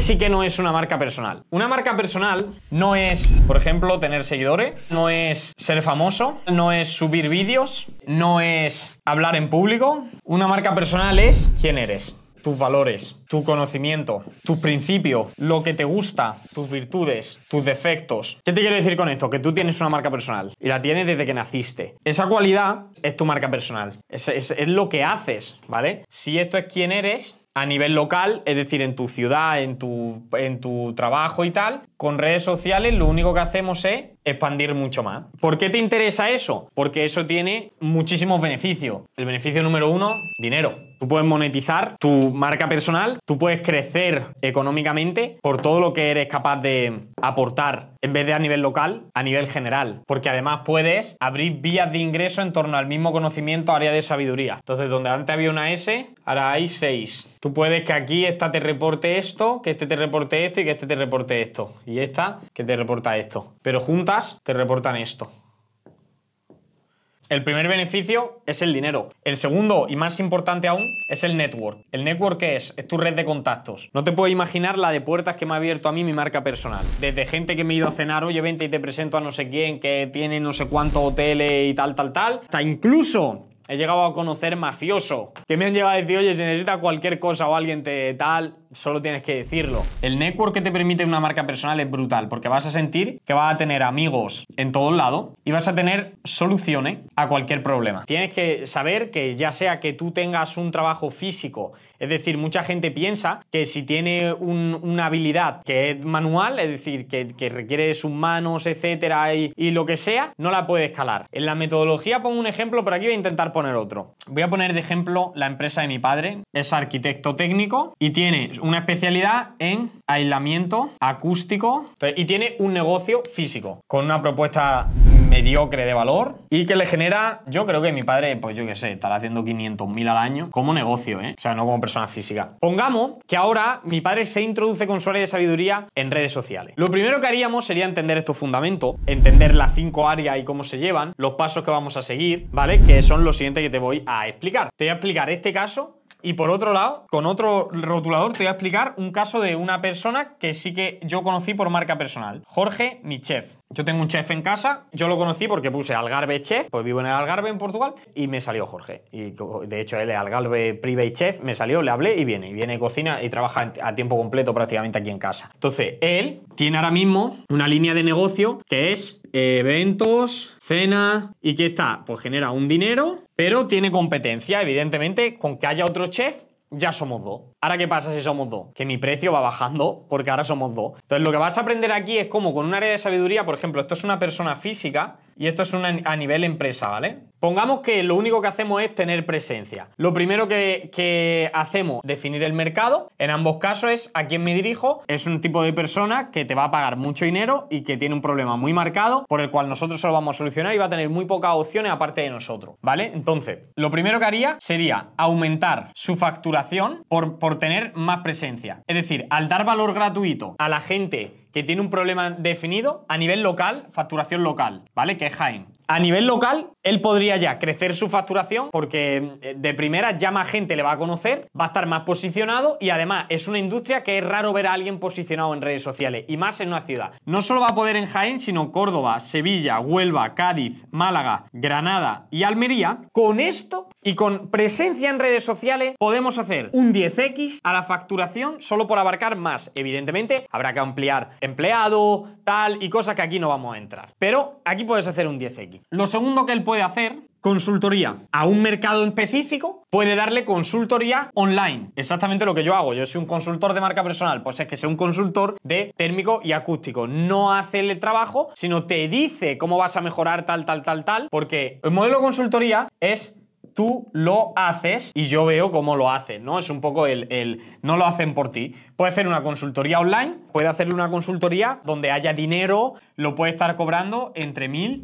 sí que no es una marca personal? Una marca personal no es, por ejemplo, tener seguidores, no es ser famoso, no es subir vídeos, no es hablar en público. Una marca personal es quién eres tus valores, tu conocimiento, tus principios, lo que te gusta, tus virtudes, tus defectos. ¿Qué te quiero decir con esto? Que tú tienes una marca personal y la tienes desde que naciste. Esa cualidad es tu marca personal, es lo que haces, ¿vale? Si esto es quién eres, a nivel local, es decir, en tu ciudad, en tu, en tu trabajo y tal, con redes sociales lo único que hacemos es expandir mucho más. ¿Por qué te interesa eso? Porque eso tiene muchísimos beneficios. El beneficio número uno, dinero. Tú puedes monetizar tu marca personal, tú puedes crecer económicamente por todo lo que eres capaz de aportar, en vez de a nivel local, a nivel general. Porque además puedes abrir vías de ingreso en torno al mismo conocimiento, área de sabiduría. Entonces, donde antes había una S, ahora hay seis. Tú puedes que aquí esta te reporte esto, que este te reporte esto y que este te reporte esto y esta que te reporta esto. Pero juntas te reportan esto. El primer beneficio es el dinero. El segundo y más importante aún es el network. ¿El network qué es? Es tu red de contactos. No te puedo imaginar la de puertas que me ha abierto a mí mi marca personal. Desde gente que me ha ido a cenar, oye, vente y te presento a no sé quién que tiene no sé cuántos hoteles y tal, tal, tal. Hasta incluso He llegado a conocer mafioso, que me han llevado a decir, oye, si necesitas cualquier cosa o alguien te tal, solo tienes que decirlo. El network que te permite una marca personal es brutal, porque vas a sentir que vas a tener amigos en todos lados y vas a tener soluciones a cualquier problema. Tienes que saber que ya sea que tú tengas un trabajo físico es decir, mucha gente piensa que si tiene una habilidad que es manual, es decir, que, requiere de sus manos, etcétera, y, lo que sea, no la puede escalar. En la metodología pongo un ejemplo, pero aquí voy a intentar poner otro. Voy a poner de ejemplo la empresa de mi padre. Es arquitecto técnico y tiene una especialidad en aislamiento acústico y tiene un negocio físico con una propuesta mediocre de valor y que le genera, yo creo que mi padre, pues yo qué sé, estará haciendo 500.000 al año como negocio, ¿eh? O sea, no como persona física. Pongamos que ahora mi padre se introduce con su área de sabiduría en redes sociales. Lo primero que haríamos sería entender estos fundamentos, entender las cinco áreas y cómo se llevan, los pasos que vamos a seguir, ¿vale? Que son los siguientes que te voy a explicar. Te voy a explicar este caso y por otro lado, con otro rotulador te voy a explicar un caso de una persona que sí que yo conocí por marca personal, Jorge, mi chef. Yo tengo un chef en casa, yo lo conocí porque puse Algarve Chef, pues vivo en el Algarve en Portugal, y me salió Jorge. Y de hecho él es Algarve Private Chef, me salió, le hablé y viene, y viene cocina y trabaja a tiempo completo prácticamente aquí en casa. Entonces, él tiene ahora mismo una línea de negocio que es eh, eventos, cenas... y qué está, pues genera un dinero pero tiene competencia, evidentemente, con que haya otro chef ya somos dos. Ahora, ¿qué pasa si somos dos? Que mi precio va bajando porque ahora somos dos. Entonces, lo que vas a aprender aquí es cómo con un área de sabiduría, por ejemplo, esto es una persona física, y esto es a nivel empresa, ¿vale? Pongamos que lo único que hacemos es tener presencia. Lo primero que, que, hacemos, definir el mercado. En ambos casos es a quién me dirijo. Es un tipo de persona que te va a pagar mucho dinero y que tiene un problema muy marcado por el cual nosotros solo vamos a solucionar y va a tener muy pocas opciones aparte de nosotros, ¿vale? Entonces, lo primero que haría sería aumentar su facturación por, por tener más presencia. Es decir, al dar valor gratuito a la gente que tiene un problema definido a nivel local, facturación local, ¿vale? Que es Jaime. A nivel local, él podría ya crecer su facturación porque eh, de primera ya más gente le va a conocer, va a estar más posicionado y además es una industria que es raro ver a alguien posicionado en redes sociales y más en una ciudad. No solo va a poder en Jaén, sino Córdoba, Sevilla, Huelva, Cádiz, Málaga, Granada y Almería. Con esto y con presencia en redes sociales podemos hacer un 10x a la facturación solo por abarcar más. Evidentemente habrá que ampliar empleado, tal y cosas que aquí no vamos a entrar. Pero aquí puedes hacer un 10x. Lo segundo que él puede hacer consultoría a un mercado específico, puede darle consultoría online. Exactamente lo que yo hago. Yo soy un consultor de marca personal. Pues es que soy un consultor de térmico y acústico. No hace el trabajo, sino te dice cómo vas a mejorar tal, tal, tal, tal. Porque el modelo de consultoría es tú lo haces y yo veo cómo lo haces, ¿no? Es un poco el, el no lo hacen por ti. Puede hacer una consultoría online, puede hacerle una consultoría donde haya dinero, lo puede estar cobrando entre 1.000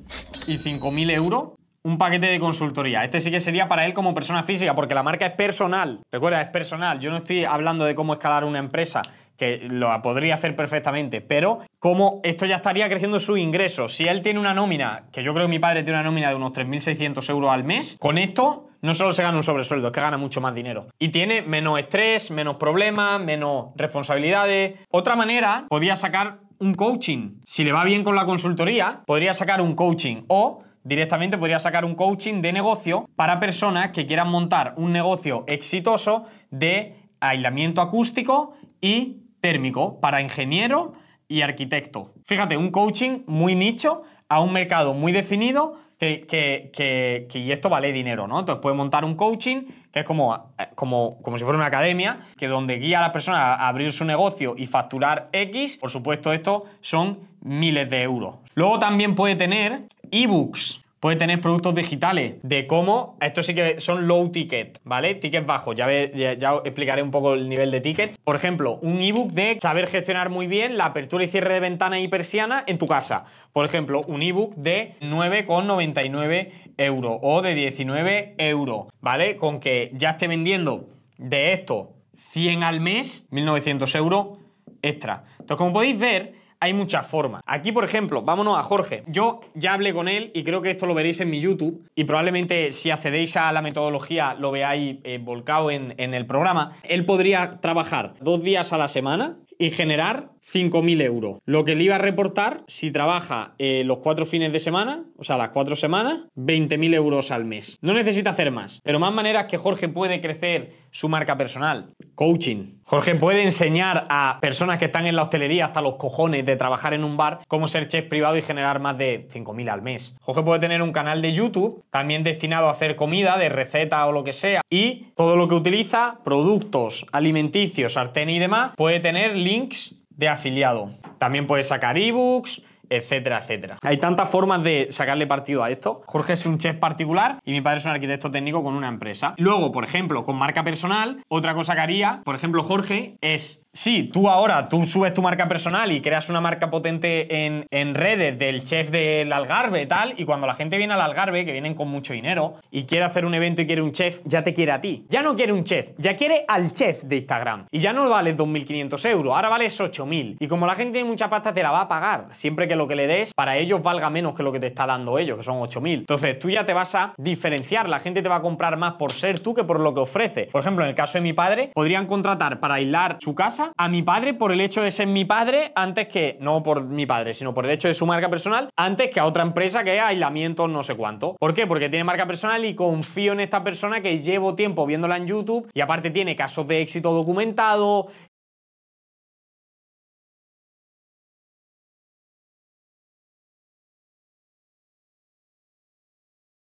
y 5.000 euros un paquete de consultoría. Este sí que sería para él como persona física, porque la marca es personal. Recuerda, es personal. Yo no estoy hablando de cómo escalar una empresa que lo podría hacer perfectamente, pero como esto ya estaría creciendo su ingreso, si él tiene una nómina, que yo creo que mi padre tiene una nómina de unos 3.600 euros al mes, con esto no solo se gana un sobresueldo, es que gana mucho más dinero. Y tiene menos estrés, menos problemas, menos responsabilidades. Otra manera, podría sacar un coaching. Si le va bien con la consultoría, podría sacar un coaching o directamente podría sacar un coaching de negocio para personas que quieran montar un negocio exitoso de aislamiento acústico y térmico para ingeniero y arquitecto. Fíjate, un coaching muy nicho a un mercado muy definido que, y esto vale dinero, ¿no? Entonces puede montar un coaching que es como, eh, como, como si fuera una academia, que donde guía a la persona a abrir su negocio y facturar X. Por supuesto, esto son miles de euros. Luego también puede tener ebooks Puede tener productos digitales de cómo, estos sí que son low ticket, ¿vale? Tickets bajos, ya, ya, os explicaré un poco el nivel de tickets. Por ejemplo, un ebook de saber gestionar muy bien la apertura y cierre de ventanas y persianas en tu casa. Por ejemplo, un ebook de 9,99 euros o de 19 euros, ¿vale? Con que ya esté vendiendo de esto 100 al mes, 1.900 euros extra. Entonces, como podéis ver, hay muchas formas. Aquí, por ejemplo, vámonos a Jorge. Yo ya hablé con él y creo que esto lo veréis en mi YouTube y probablemente si accedéis a la metodología lo veáis eh, volcado en, en el programa. Él podría trabajar dos días a la semana y generar 5.000 euros. Lo que le iba a reportar si trabaja eh, los cuatro fines de semana, o sea, las cuatro semanas, 20.000 euros al mes. No necesita hacer más. Pero más maneras que Jorge puede crecer su marca personal. Coaching. Jorge puede enseñar a personas que están en la hostelería hasta los cojones de trabajar en un bar cómo ser chef privado y generar más de 5.000 al mes. Jorge puede tener un canal de YouTube también destinado a hacer comida, de receta o lo que sea. Y todo lo que utiliza, productos alimenticios, sartén y demás, puede tener links de afiliado. También puedes sacar ebooks, etcétera, etcétera. Hay tantas formas de sacarle partido a esto. Jorge es un chef particular y mi padre es un arquitecto técnico con una empresa. Luego, por ejemplo, con marca personal, otra cosa que haría, por ejemplo, Jorge, es Sí, tú ahora, tú subes tu marca personal y creas una marca potente en, redes del chef del Algarve, tal, y cuando la gente viene al Algarve, que vienen con mucho dinero, y quiere hacer un evento y quiere un chef, ya te quiere a ti. Ya no quiere un chef, ya quiere al chef de Instagram. Y ya no vale 2.500 euros, ahora vales 8.000. Y como la gente tiene mucha pasta, te la va a pagar, siempre que lo que le des para ellos valga menos que lo que te está dando ellos, que son 8.000. Entonces tú ya te vas a diferenciar, la gente te va a comprar más por ser tú que por lo que ofrece. Por ejemplo, en el caso de mi padre, podrían contratar para aislar su casa a mi padre por el hecho de ser mi padre antes que, no por mi padre, sino por el hecho de su marca personal, antes que a otra empresa que es aislamiento no sé cuánto. ¿Por qué? Porque tiene marca personal y confío en esta persona que llevo tiempo viéndola en YouTube y aparte tiene casos de éxito documentado,